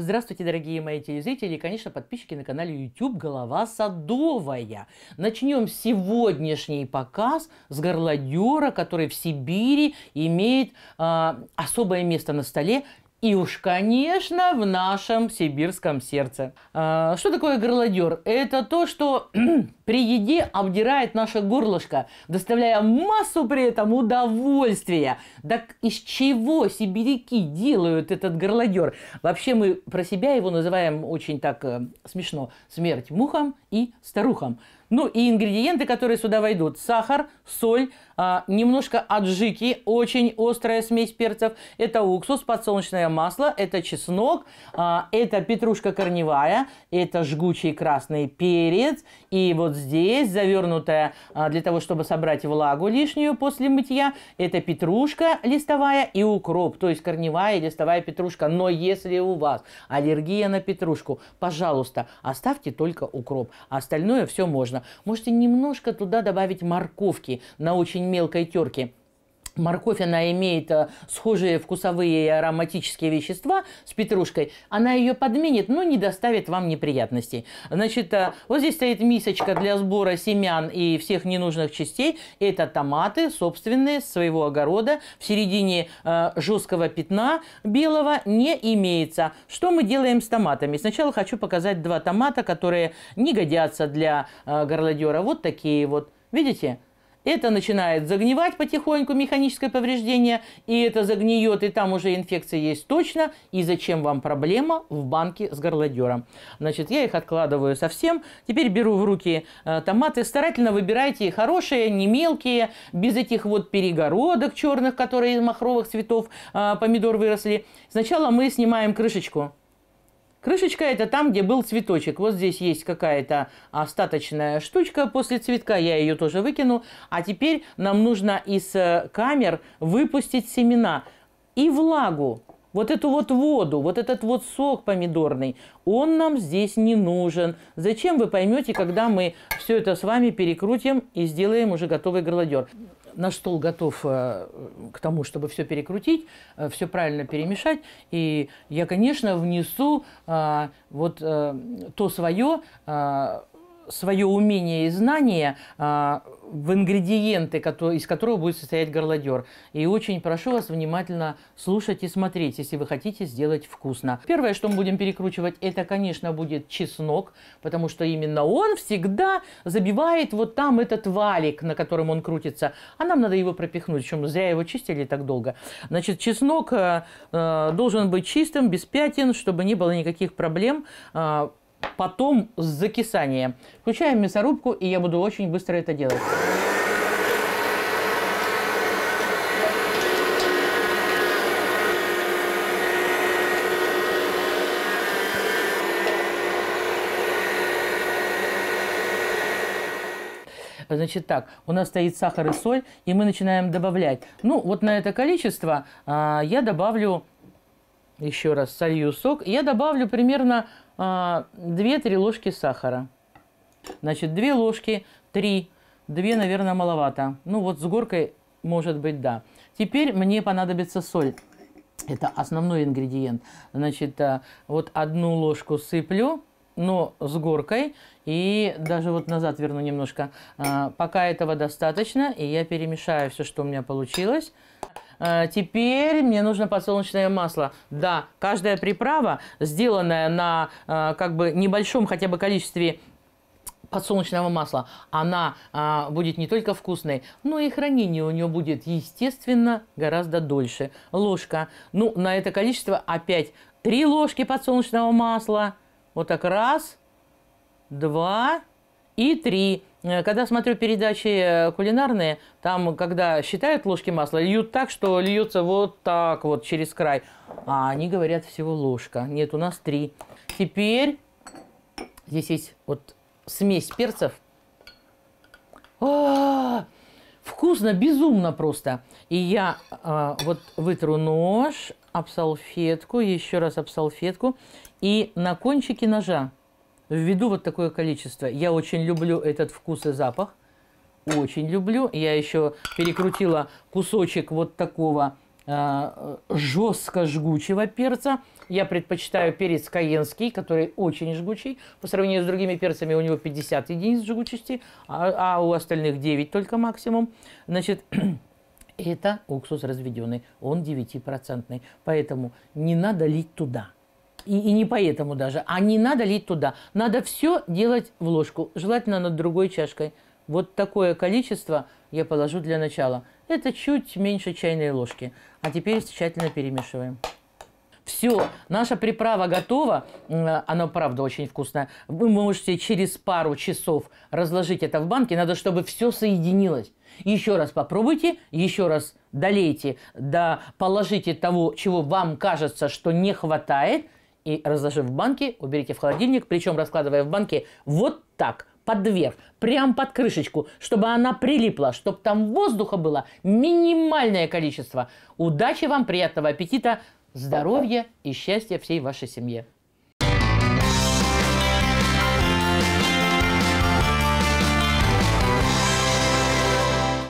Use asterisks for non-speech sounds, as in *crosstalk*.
Здравствуйте, дорогие мои телезрители и, конечно, подписчики на канале YouTube «Голова садовая». Начнем сегодняшний показ с горлодера, который в Сибири имеет э, особое место на столе и уж, конечно, в нашем сибирском сердце. Э, что такое горлодер? Это то, что *clears throat* при еде обдирает наше горлышко, доставляя массу при этом удовольствия. Так из чего сибиряки делают этот горлодер? Вообще мы про себя его называем очень так э, смешно. Смерть мухам и старухам. Ну и ингредиенты, которые сюда войдут. Сахар, соль, а, немножко аджики, очень острая смесь перцев. Это уксус, подсолнечное масло, это чеснок, а, это петрушка корневая, это жгучий красный перец. И вот здесь, завернутая а, для того, чтобы собрать влагу лишнюю после мытья. Это петрушка листовая и укроп, то есть корневая и листовая петрушка. Но если у вас аллергия на петрушку, пожалуйста, оставьте только укроп. Остальное все можно. Можете немножко туда добавить морковки на очень мелкой терке морковь, она имеет э, схожие вкусовые и ароматические вещества с петрушкой, она ее подменит, но не доставит вам неприятностей. Значит, э, вот здесь стоит мисочка для сбора семян и всех ненужных частей. Это томаты собственные, своего огорода. В середине э, жесткого пятна белого не имеется. Что мы делаем с томатами? Сначала хочу показать два томата, которые не годятся для горлодера. Вот такие вот. Видите? это начинает загнивать потихоньку механическое повреждение, и это загниет, и там уже инфекция есть точно, и зачем вам проблема в банке с горлодером. Значит, я их откладываю совсем, теперь беру в руки э, томаты, старательно выбирайте хорошие, не мелкие, без этих вот перегородок черных, которые из махровых цветов э, помидор выросли. Сначала мы снимаем крышечку, Крышечка – это там, где был цветочек. Вот здесь есть какая-то остаточная штучка после цветка, я ее тоже выкину. А теперь нам нужно из э, камер выпустить семена и влагу. Вот эту вот воду, вот этот вот сок помидорный, он нам здесь не нужен. Зачем вы поймете, когда мы все это с вами перекрутим и сделаем уже готовый горлодер. На стол готов э, к тому, чтобы все перекрутить, э, все правильно перемешать. И я, конечно, внесу э, вот то свое свое умение и знание а, в ингредиенты, которые, из которого будет состоять горлодер. И очень прошу вас внимательно слушать и смотреть, если вы хотите сделать вкусно. Первое, что мы будем перекручивать, это, конечно, будет чеснок, потому что именно он всегда забивает вот там этот валик, на котором он крутится. А нам надо его пропихнуть, чем зря его чистили так долго. Значит, чеснок э, э, должен быть чистым, без пятен, чтобы не было никаких проблем. Э, потом закисание. Включаем мясорубку, и я буду очень быстро это делать. Значит так, у нас стоит сахар и соль, и мы начинаем добавлять. Ну, вот на это количество а, я добавлю еще раз солью сок. Я добавлю примерно 2-3 а, ложки сахара. Значит, 2 ложки, 3, 2, наверное, маловато. Ну вот с горкой, может быть, да. Теперь мне понадобится соль. Это основной ингредиент. Значит, а, вот одну ложку сыплю, но с горкой. И даже вот назад верну немножко. А, пока этого достаточно. И я перемешаю все, что у меня получилось. Э, теперь мне нужно подсолнечное масло. Да, каждая приправа, сделанная на э, как бы небольшом хотя бы количестве подсолнечного масла, она а, будет не только вкусной, но и хранение у нее будет, естественно, гораздо дольше. Ложка. Ну, на это количество опять три ложки подсолнечного масла. Вот так раз, два и три. Э, когда смотрю передачи э, кулинарные, там, когда считают ложки масла, льют так, что льется вот так вот через край. А они говорят всего ложка. Нет, у нас три. Теперь здесь есть вот смесь перцев. А Вкусно, безумно просто. И я а, вот вытру нож об салфетку, еще раз об салфетку. И на кончике ножа введу вот такое количество. Я очень люблю этот вкус и запах. Очень люблю. Я еще перекрутила кусочек вот такого э, жестко жгучего перца. Я предпочитаю перец каенский, который очень жгучий. По сравнению с другими перцами у него 50 единиц жгучести, а, а у остальных 9 только максимум. Значит, *clears throat* это уксус разведенный, он 9%. Поэтому не надо лить туда и, и не поэтому даже. А не надо лить туда. Надо все делать в ложку, желательно над другой чашкой. Вот такое количество я положу для начала. Это чуть меньше чайной ложки. А теперь тщательно перемешиваем. Все, наша приправа готова. Она, правда, очень вкусная. Вы можете через пару часов разложить это в банке. Надо, чтобы все соединилось. Еще раз попробуйте, еще раз долейте, да положите того, чего вам кажется, что не хватает – и разложив в банке, уберите в холодильник, причем раскладывая в банке вот так, под дверь, прям под крышечку, чтобы она прилипла, чтобы там воздуха было минимальное количество. Удачи вам, приятного аппетита, здоровья и счастья всей вашей семье.